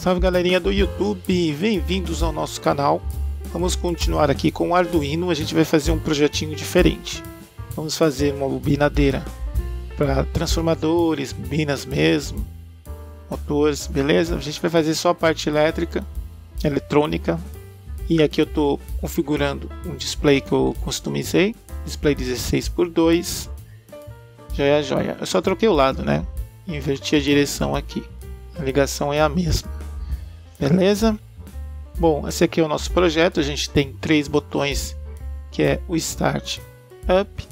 Salve galerinha do YouTube, bem-vindos ao nosso canal. Vamos continuar aqui com o Arduino, a gente vai fazer um projetinho diferente. Vamos fazer uma bobinadeira para transformadores, bobinas mesmo, motores, beleza? A gente vai fazer só a parte elétrica, eletrônica. E aqui eu estou configurando um display que eu customizei, display 16 por 2 Joia, joia. Eu só troquei o lado, né? Inverti a direção aqui. A ligação é a mesma. Beleza? Bom, esse aqui é o nosso projeto. A gente tem três botões, que é o Start Up,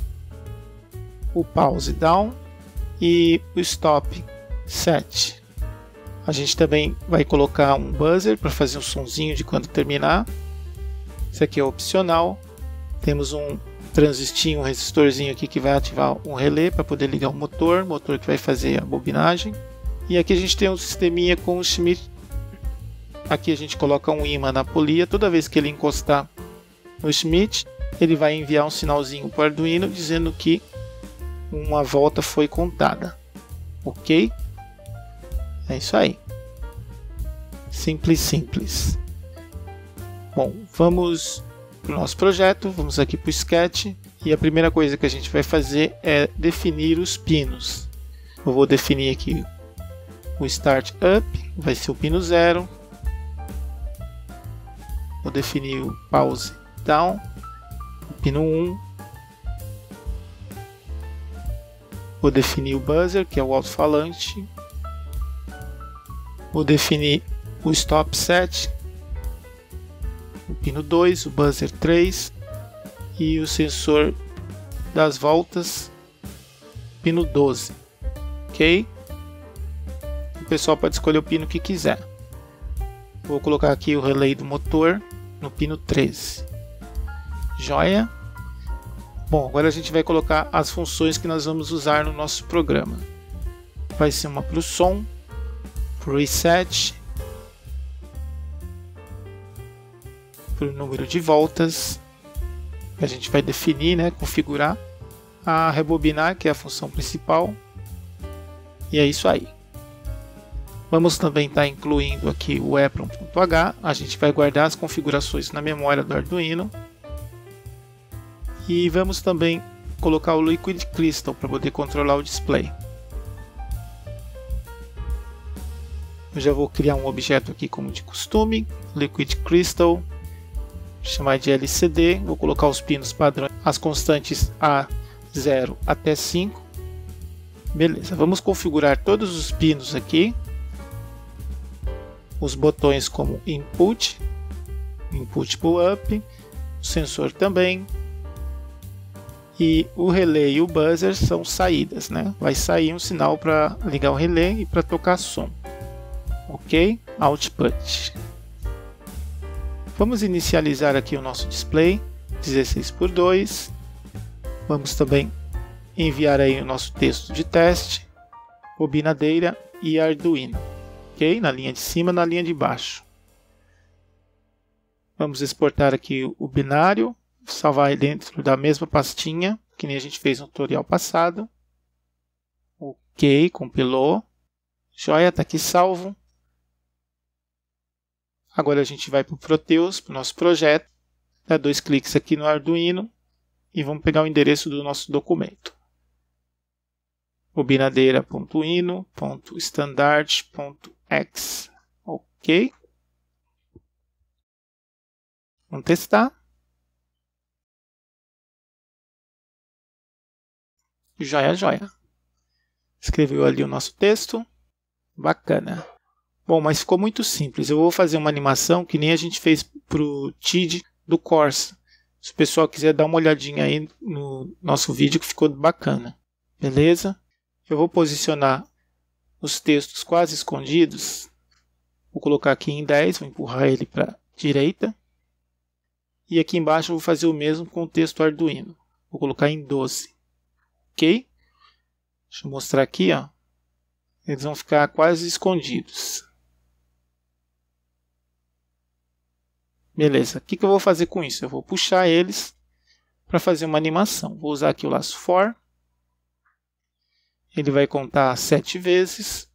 o Pause Down e o Stop Set. A gente também vai colocar um buzzer para fazer um sonzinho de quando terminar. Isso aqui é opcional. Temos um transistinho, um resistorzinho aqui que vai ativar um relé para poder ligar o motor, motor que vai fazer a bobinagem. E aqui a gente tem um sisteminha com o Schmidt Aqui a gente coloca um imã na polia, toda vez que ele encostar no Schmidt, ele vai enviar um sinalzinho para o Arduino dizendo que uma volta foi contada. Ok? É isso aí. Simples, simples. Bom, vamos para o nosso projeto, vamos aqui para o Sketch e a primeira coisa que a gente vai fazer é definir os pinos. Eu vou definir aqui o Start Up, vai ser o pino 0, Vou definir o pause down, pino 1. Vou definir o buzzer, que é o alto-falante. Vou definir o stop set, o pino 2, o buzzer 3 e o sensor das voltas, pino 12. Ok? O pessoal pode escolher o pino que quiser. Vou colocar aqui o relay do motor no pino 13. Joia. Bom, agora a gente vai colocar as funções que nós vamos usar no nosso programa. Vai ser uma para o som, para o reset, para o número de voltas. A gente vai definir, né, configurar a rebobinar, que é a função principal. E é isso aí. Vamos também estar tá incluindo aqui o epron.h, a gente vai guardar as configurações na memória do Arduino. E vamos também colocar o Liquid Crystal para poder controlar o display. Eu já vou criar um objeto aqui como de costume, Liquid Crystal, chamar de LCD, vou colocar os pinos padrões, as constantes A0 até 5. Beleza, vamos configurar todos os pinos aqui, os botões como input, input pull up, o sensor também, e o relé e o buzzer são saídas, né? Vai sair um sinal para ligar o relé e para tocar som. OK? Output. Vamos inicializar aqui o nosso display 16 por 2. Vamos também enviar aí o nosso texto de teste, bobinadeira e Arduino ok, na linha de cima, na linha de baixo. Vamos exportar aqui o binário, salvar ele dentro da mesma pastinha, que nem a gente fez no tutorial passado. Ok, compilou. Joia, está aqui salvo. Agora a gente vai para o Proteus, para o nosso projeto. Dá dois cliques aqui no Arduino e vamos pegar o endereço do nosso documento. bobinadeira.ino.standard.com X. Ok. Vamos testar. Joia, joia. Escreveu ali o nosso texto. Bacana. Bom, mas ficou muito simples. Eu vou fazer uma animação que nem a gente fez para o TID do Corsa. Se o pessoal quiser dar uma olhadinha aí no nosso vídeo que ficou bacana. Beleza? Eu vou posicionar nos textos quase escondidos. Vou colocar aqui em 10, vou empurrar ele para a direita. E aqui embaixo vou fazer o mesmo com o texto Arduino. Vou colocar em 12. Ok? Deixa eu mostrar aqui. Ó. Eles vão ficar quase escondidos. Beleza, o que, que eu vou fazer com isso? Eu vou puxar eles para fazer uma animação. Vou usar aqui o laço for ele vai contar sete vezes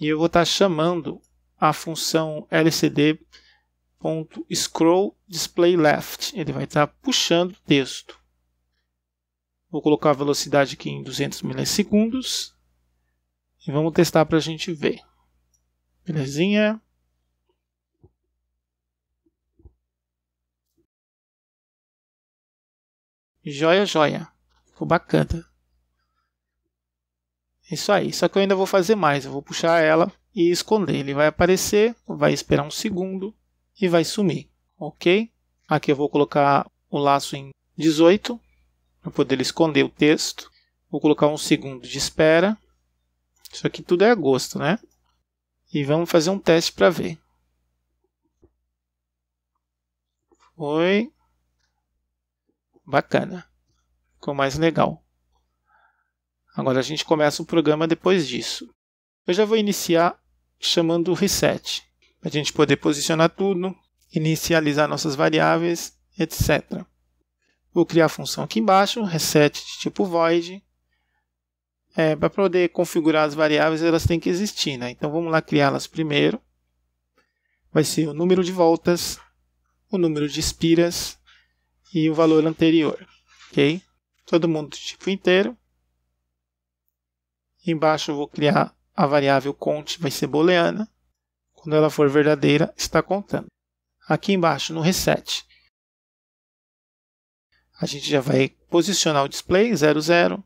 e eu vou estar tá chamando a função lcd.scrollDisplayLeft. Ele vai estar tá puxando o texto. Vou colocar a velocidade aqui em 200 milissegundos e vamos testar para a gente ver. Belezinha? Joia, joia. Ficou bacana. Isso aí. Só que eu ainda vou fazer mais. Eu vou puxar ela e esconder. Ele vai aparecer, vai esperar um segundo e vai sumir. Ok? Aqui eu vou colocar o laço em 18 para poder esconder o texto. Vou colocar um segundo de espera. Isso aqui tudo é agosto, né? E vamos fazer um teste para ver. Foi bacana. Ficou mais legal. Agora a gente começa o programa depois disso. Eu já vou iniciar chamando o reset, para a gente poder posicionar tudo, inicializar nossas variáveis, etc. Vou criar a função aqui embaixo, reset de tipo void. É, para poder configurar as variáveis, elas têm que existir. Né? Então vamos lá criá-las primeiro. Vai ser o número de voltas, o número de espiras e o valor anterior. ok? Todo mundo de tipo inteiro. Embaixo eu vou criar a variável count, vai ser booleana. Quando ela for verdadeira, está contando. Aqui embaixo no reset, a gente já vai posicionar o display 00.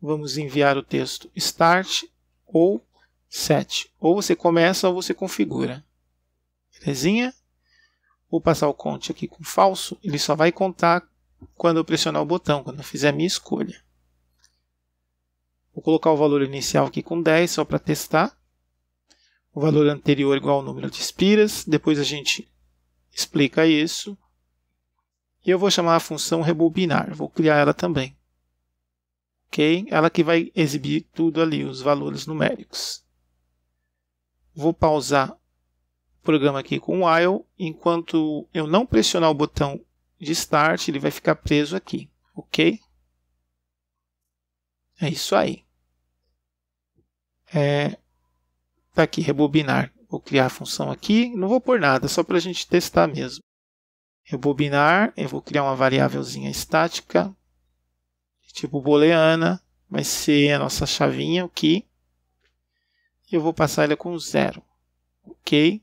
Vamos enviar o texto start ou set. Ou você começa ou você configura. Belezinha? Vou passar o count aqui com falso, ele só vai contar quando eu pressionar o botão, quando eu fizer a minha escolha. Vou colocar o valor inicial aqui com 10, só para testar. O valor anterior igual ao número de espiras. Depois a gente explica isso. E eu vou chamar a função rebobinar. Vou criar ela também. Ok? Ela que vai exibir tudo ali, os valores numéricos. Vou pausar o programa aqui com while. Enquanto eu não pressionar o botão de start, ele vai ficar preso aqui, ok? É isso aí. É, tá aqui, rebobinar. Vou criar a função aqui, não vou pôr nada, só para a gente testar mesmo. Rebobinar, eu vou criar uma variávelzinha estática, tipo booleana, vai ser a nossa chavinha aqui. Eu vou passar ela com zero, ok?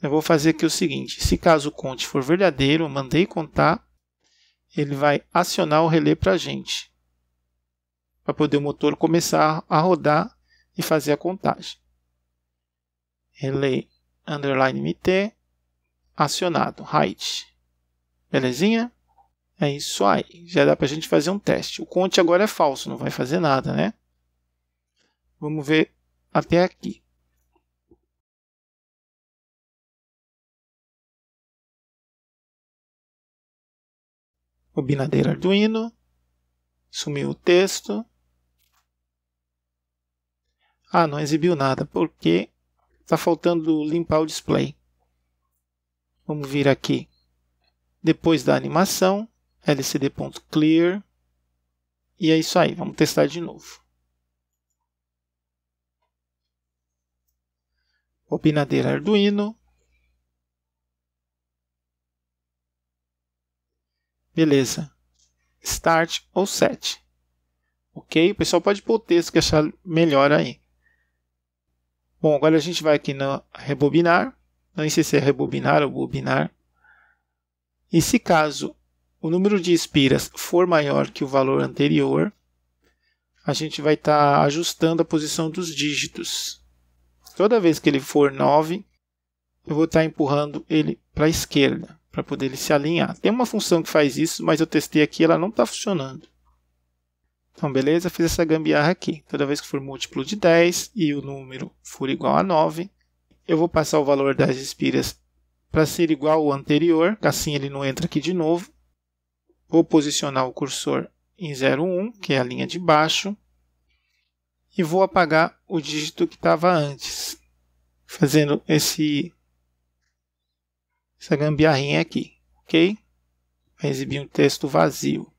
Eu vou fazer aqui o seguinte: se caso o conte for verdadeiro, eu mandei contar, ele vai acionar o relé para a gente, para poder o motor começar a rodar e fazer a contagem. Relay underline MT acionado, height. Belezinha? É isso aí. Já dá para a gente fazer um teste. O conte agora é falso, não vai fazer nada, né? Vamos ver até aqui. o binadeiro Arduino, sumiu o texto. Ah, não exibiu nada, porque está faltando limpar o display. Vamos vir aqui. Depois da animação, lcd.clear. E é isso aí, vamos testar de novo. O binadeiro Arduino, Beleza. Start ou set. Ok? O pessoal pode pôr o texto que achar melhor aí. Bom, agora a gente vai aqui no rebobinar. Não sei se é rebobinar ou bobinar. E se caso o número de espiras for maior que o valor anterior, a gente vai estar tá ajustando a posição dos dígitos. Toda vez que ele for 9, eu vou estar tá empurrando ele para a esquerda para poder ele se alinhar. Tem uma função que faz isso, mas eu testei aqui ela não está funcionando. Então, beleza, fiz essa gambiarra aqui. Toda vez que for múltiplo de 10 e o número for igual a 9, eu vou passar o valor das espiras para ser igual ao anterior, assim ele não entra aqui de novo. Vou posicionar o cursor em 01, que é a linha de baixo, e vou apagar o dígito que estava antes, fazendo esse essa gambiarrinha aqui, ok? Vai exibir um texto vazio.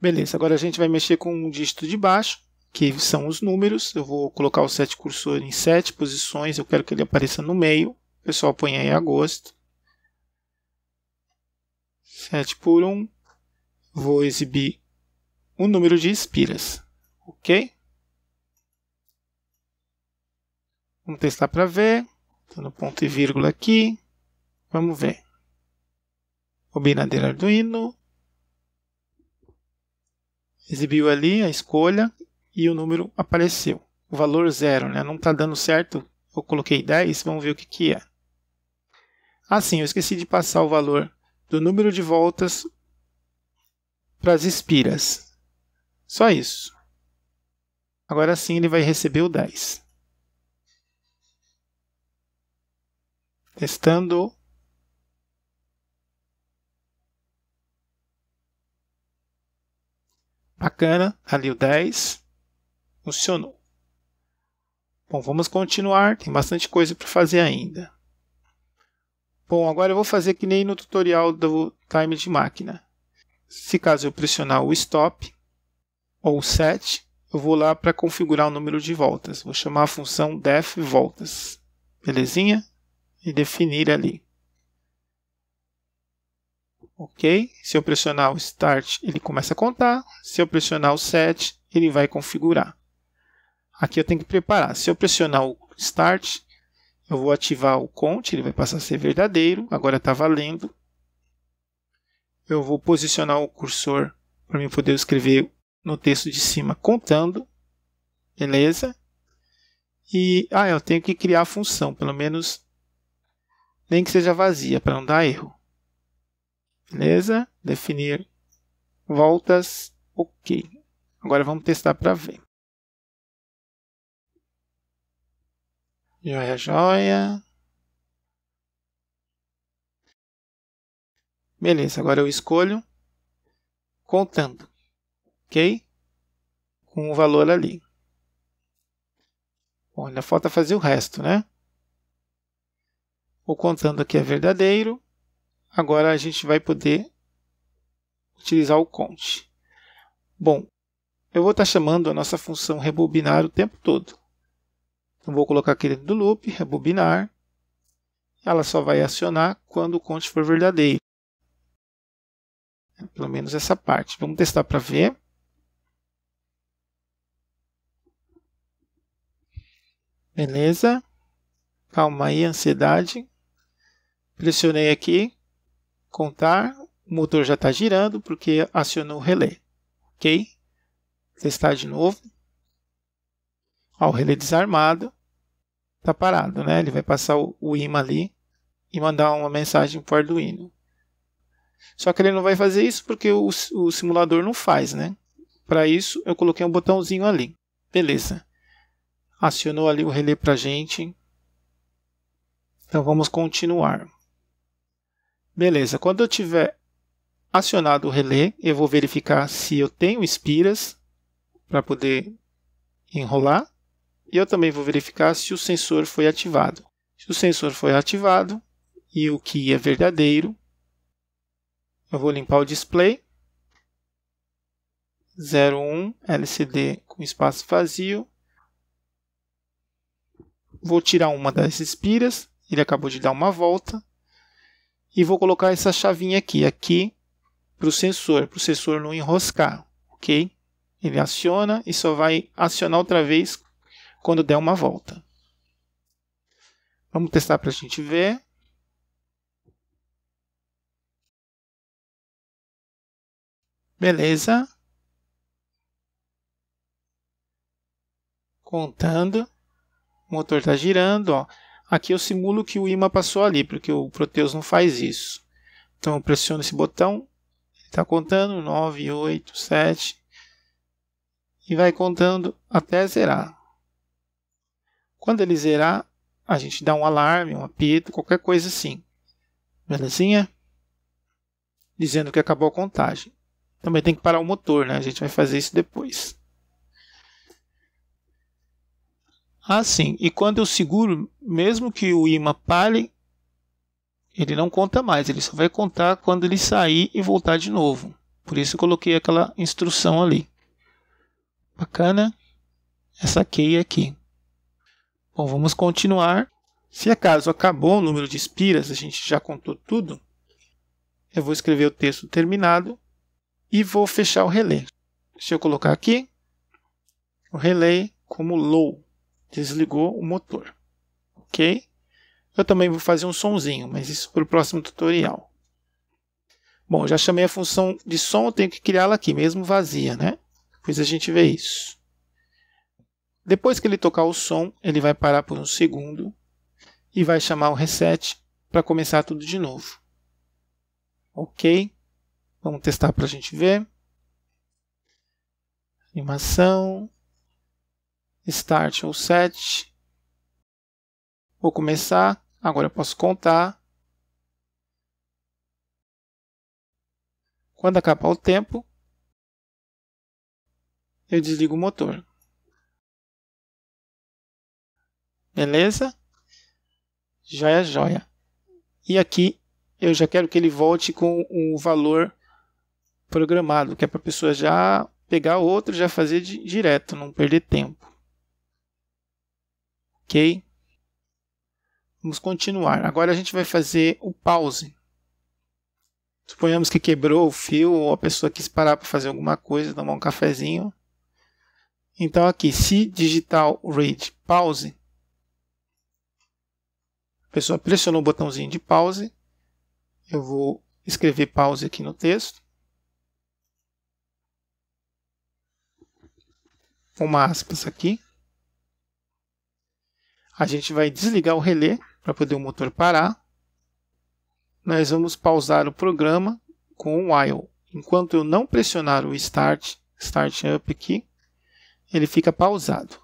Beleza, agora a gente vai mexer com o dígito de baixo, que são os números. Eu vou colocar o set cursor em sete posições, eu quero que ele apareça no meio. O pessoal põe aí agosto. 7 por 1. Vou exibir o número de espiras, ok? Vamos testar para ver. Estou no ponto e vírgula aqui. Vamos ver. O binadeiro Arduino exibiu ali a escolha e o número apareceu. O valor zero, né? Não está dando certo. Eu coloquei 10, vamos ver o que, que é. Ah, sim, eu esqueci de passar o valor do número de voltas para as espiras. Só isso. Agora sim ele vai receber o 10. Testando. Bacana, ali o 10 funcionou. Bom, vamos continuar, tem bastante coisa para fazer ainda. Bom, agora eu vou fazer que nem no tutorial do time de máquina. Se caso eu pressionar o stop ou o set, eu vou lá para configurar o número de voltas. Vou chamar a função def voltas. Belezinha? E definir ali ok? Se eu pressionar o Start, ele começa a contar. Se eu pressionar o Set, ele vai configurar. Aqui eu tenho que preparar. Se eu pressionar o Start, eu vou ativar o Count, ele vai passar a ser verdadeiro. Agora está valendo. Eu vou posicionar o cursor para eu poder escrever no texto de cima contando. Beleza? E ah, eu tenho que criar a função, pelo menos nem que seja vazia, para não dar erro. Beleza? Definir voltas. Ok. Agora vamos testar para ver. Joia, joia. Beleza, agora eu escolho contando, ok? Com o valor ali. Bom, ainda falta fazer o resto, né? O contando aqui é verdadeiro agora a gente vai poder utilizar o count. Bom, eu vou estar chamando a nossa função rebobinar o tempo todo. Então, vou colocar aqui dentro do loop, rebobinar. Ela só vai acionar quando o count for verdadeiro. Pelo menos essa parte. Vamos testar para ver. Beleza. Calma aí, ansiedade. Pressionei aqui, contar, o motor já está girando porque acionou o relé. Ok? Testar de novo. Ó, o relé desarmado está parado, né? Ele vai passar o, o imã ali e mandar uma mensagem para o Arduino. Só que ele não vai fazer isso porque o, o simulador não faz, né? Para isso, eu coloquei um botãozinho ali. Beleza. Acionou ali o relé para gente. Então, vamos continuar. Beleza, quando eu tiver acionado o relé, eu vou verificar se eu tenho espiras para poder enrolar. E eu também vou verificar se o sensor foi ativado. Se o sensor foi ativado e o que é verdadeiro, eu vou limpar o display. 01 LCD com espaço vazio. Vou tirar uma das espiras, ele acabou de dar uma volta e vou colocar essa chavinha aqui, aqui para o sensor, para o sensor não enroscar, ok? Ele aciona e só vai acionar outra vez quando der uma volta. Vamos testar para a gente ver. Beleza. Contando. O motor está girando, ó. Aqui eu simulo que o imã passou ali, porque o Proteus não faz isso. Então eu pressiono esse botão, está contando 9, 8, 7 e vai contando até zerar. Quando ele zerar, a gente dá um alarme, um apito, qualquer coisa assim. Belezinha? Dizendo que acabou a contagem. Também tem que parar o motor, né? A gente vai fazer isso depois. Ah, sim. E quando eu seguro, mesmo que o imã pare, ele não conta mais. Ele só vai contar quando ele sair e voltar de novo. Por isso coloquei aquela instrução ali. Bacana? Essa queia aqui. Bom, vamos continuar. Se acaso acabou o número de espiras, a gente já contou tudo, eu vou escrever o texto terminado e vou fechar o relé. Deixa eu colocar aqui o relé como low desligou o motor. Ok? Eu também vou fazer um sonzinho, mas isso para o próximo tutorial. Bom, já chamei a função de som, eu tenho que criá-la aqui, mesmo vazia, né? Depois a gente vê isso. Depois que ele tocar o som, ele vai parar por um segundo e vai chamar o reset para começar tudo de novo. Ok? Vamos testar para a gente ver. Animação start ou set. Vou começar, agora eu posso contar. Quando acabar o tempo, eu desligo o motor. Beleza? Joia, é joia. E aqui eu já quero que ele volte com o valor programado, que é para a pessoa já pegar outro e já fazer direto, não perder tempo ok? Vamos continuar. Agora a gente vai fazer o pause. Suponhamos que quebrou o fio ou a pessoa quis parar para fazer alguma coisa, tomar um cafezinho. Então aqui, se digital read pause, a pessoa pressionou o botãozinho de pause. Eu vou escrever pause aqui no texto. Uma aspas aqui. A gente vai desligar o relé para poder o motor parar. Nós vamos pausar o programa com o while. Enquanto eu não pressionar o start, start up aqui, ele fica pausado.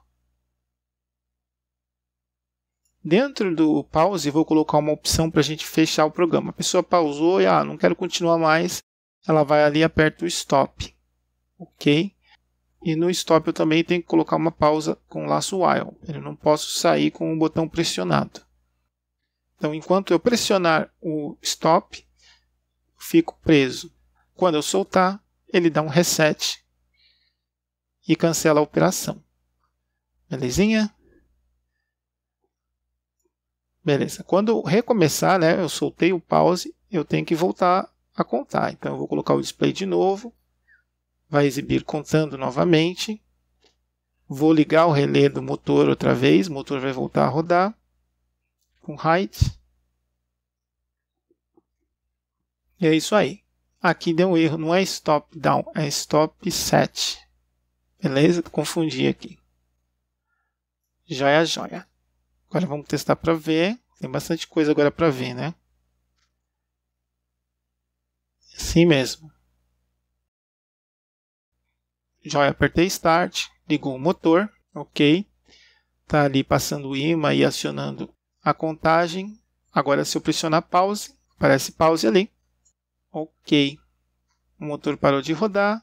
Dentro do pause, vou colocar uma opção para a gente fechar o programa. A pessoa pausou e ah, não quero continuar mais. Ela vai ali e aperta o stop. OK. E no stop eu também tenho que colocar uma pausa com o laço while. Eu não posso sair com o botão pressionado. Então, enquanto eu pressionar o stop, fico preso. Quando eu soltar, ele dá um reset e cancela a operação. Belezinha? Beleza. Quando recomeçar, né, eu soltei o pause, eu tenho que voltar a contar. Então, eu vou colocar o display de novo vai exibir contando novamente. Vou ligar o relé do motor outra vez, o motor vai voltar a rodar com height. E é isso aí. Aqui deu um erro, não é stop down, é stop set. Beleza? Confundi aqui. Joia, joia. Agora vamos testar para ver. Tem bastante coisa agora para ver, né? É assim mesmo. Joia, apertei Start, ligou o motor, ok. Está ali passando o imã e acionando a contagem. Agora, se eu pressionar Pause, aparece Pause ali. Ok. O motor parou de rodar.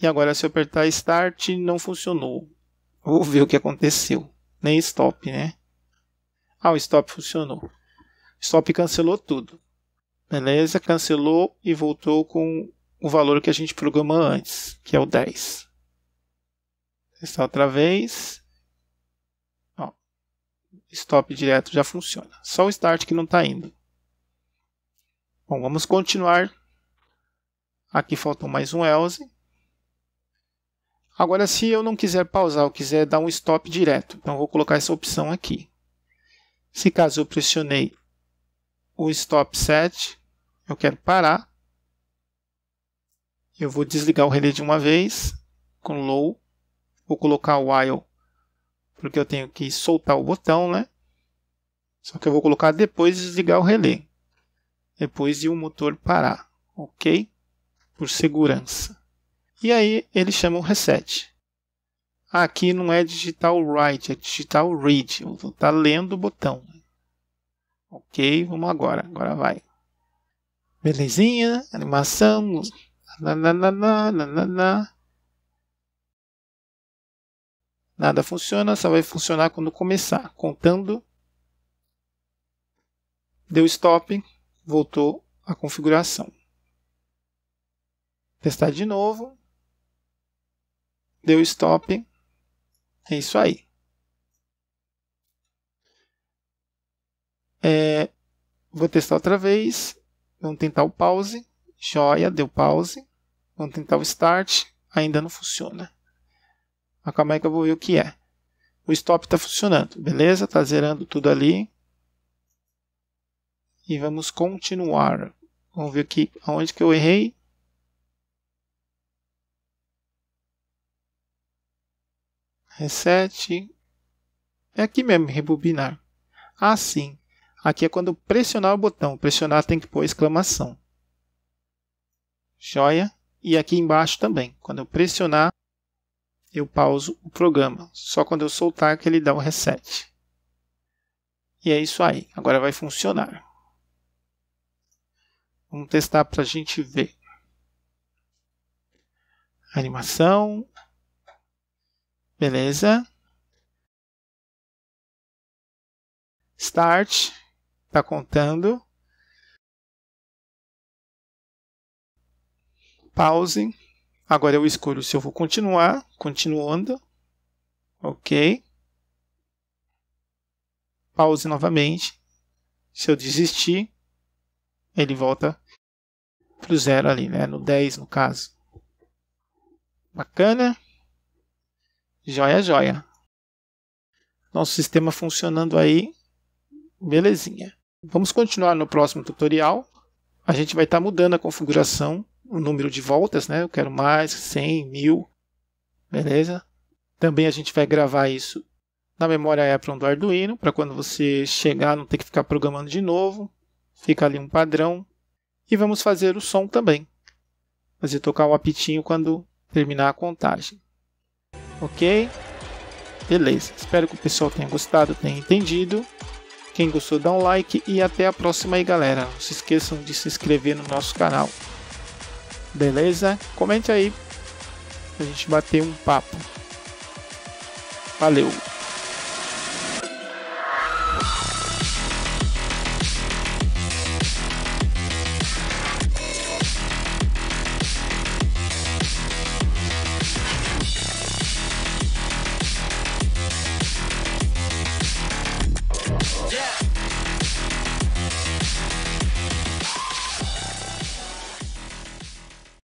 E agora, se eu apertar Start, não funcionou. Vou ver o que aconteceu. Nem Stop, né? Ah, o Stop funcionou. Stop cancelou tudo. Beleza, cancelou e voltou com o valor que a gente programou antes, que é o 10. Está outra vez. Ó, stop direto já funciona. Só o start que não está indo. Bom, vamos continuar. Aqui faltou mais um else. Agora, se eu não quiser pausar, eu quiser dar um stop direto, então vou colocar essa opção aqui. Se caso eu pressionei o stop set, eu quero parar. Eu vou desligar o relé de uma vez com low. Vou colocar o while porque eu tenho que soltar o botão, né? Só que eu vou colocar depois de desligar o relé. Depois de o motor parar, ok? Por segurança. E aí ele chama o reset. Aqui não é digital write, é digital read. Está lendo o botão. Ok, vamos agora. Agora vai. Belezinha, animação, Nada funciona, só vai funcionar quando começar. Contando. Deu stop, voltou a configuração. Testar de novo. Deu stop. É isso aí. É, vou testar outra vez. Vamos tentar o pause. Joia, deu pause. Vamos tentar o start. Ainda não funciona. Mas calma aí que eu vou ver o que é. O stop está funcionando, beleza? Está zerando tudo ali. E vamos continuar. Vamos ver aqui aonde que eu errei. Reset. É aqui mesmo, rebobinar. Ah, sim. Aqui é quando pressionar o botão. Pressionar tem que pôr exclamação. Joia? E aqui embaixo também. Quando eu pressionar, eu pauso o programa. Só quando eu soltar é que ele dá o um reset. E é isso aí. Agora vai funcionar. Vamos testar para a gente ver. Animação. Beleza. Start. Está contando. pause. Agora eu escolho se eu vou continuar, continuando. Ok. Pause novamente. Se eu desistir, ele volta para o zero ali, né? No 10 no caso. Bacana. Joia, joia. Nosso sistema funcionando aí. Belezinha. Vamos continuar no próximo tutorial. A gente vai estar tá mudando a configuração o número de voltas, né? Eu quero mais, 100, 1000, beleza? Também a gente vai gravar isso na memória Apron do Arduino, para quando você chegar não ter que ficar programando de novo, fica ali um padrão. E vamos fazer o som também. Fazer tocar o apitinho quando terminar a contagem. Ok? Beleza. Espero que o pessoal tenha gostado, tenha entendido. Quem gostou, dá um like e até a próxima aí, galera. Não se esqueçam de se inscrever no nosso canal. Beleza? Comente aí. A gente bater um papo. Valeu!